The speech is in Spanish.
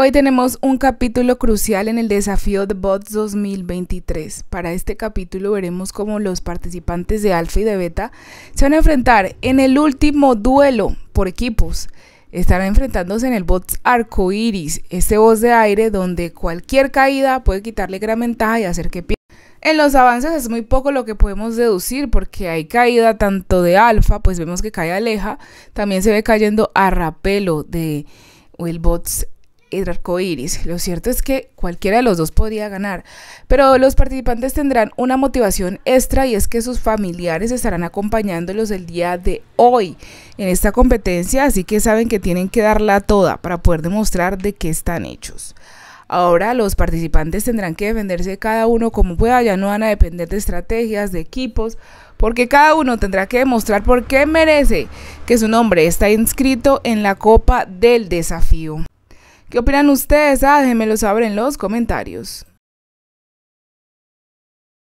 Hoy tenemos un capítulo crucial en el desafío de Bots 2023. Para este capítulo veremos cómo los participantes de Alfa y de Beta se van a enfrentar en el último duelo por equipos. Estarán enfrentándose en el Bots Iris, este boss de aire donde cualquier caída puede quitarle gran ventaja y hacer que pierda. En los avances es muy poco lo que podemos deducir porque hay caída tanto de Alfa, pues vemos que cae Aleja, también se ve cayendo a Rapelo de el bots el iris. Lo cierto es que cualquiera de los dos podría ganar, pero los participantes tendrán una motivación extra y es que sus familiares estarán acompañándolos el día de hoy en esta competencia, así que saben que tienen que darla toda para poder demostrar de qué están hechos. Ahora los participantes tendrán que defenderse cada uno como pueda, ya no van a depender de estrategias, de equipos, porque cada uno tendrá que demostrar por qué merece que su nombre está inscrito en la Copa del Desafío. ¿Qué opinan ustedes? Ah, déjenmelo saber en los comentarios.